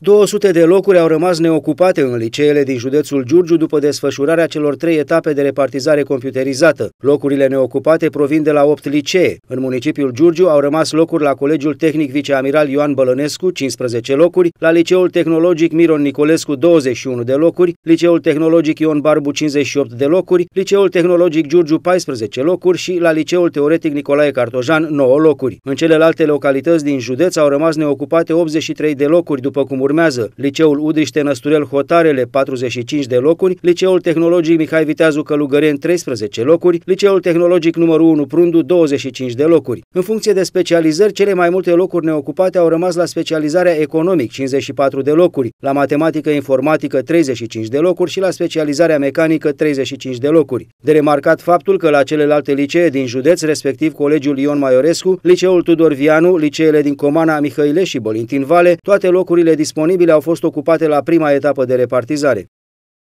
200 de locuri au rămas neocupate în liceele din județul Giurgiu după desfășurarea celor trei etape de repartizare computerizată. Locurile neocupate provin de la 8 licee. În municipiul Giurgiu au rămas locuri la Colegiul Tehnic Viceamiral Ioan Bălănescu, 15 locuri, la Liceul Tehnologic Miron Nicolescu, 21 de locuri, Liceul Tehnologic Ion Barbu, 58 de locuri, Liceul Tehnologic Giurgiu, 14 locuri și la Liceul Teoretic Nicolae Cartojan, 9 locuri. În celelalte localități din județ au rămas neocupate 83 de locuri după cum urmează Liceul Udriște Năsturel Hotarele 45 de locuri, Liceul Tehnologic Mihai Viteazu Călugăren 13 locuri, Liceul Tehnologic numărul 1 Prundu 25 de locuri. În funcție de specializări, cele mai multe locuri neocupate au rămas la specializarea economic 54 de locuri, la matematică informatică 35 de locuri și la specializarea mecanică 35 de locuri. De remarcat faptul că la celelalte licee din județ, respectiv Colegiul Ion Maiorescu, Liceul Tudor Vianu, liceele din Comana Mihăile și Bolintin Vale, toate locurile disponible disponibile au fost ocupate la prima etapă de repartizare.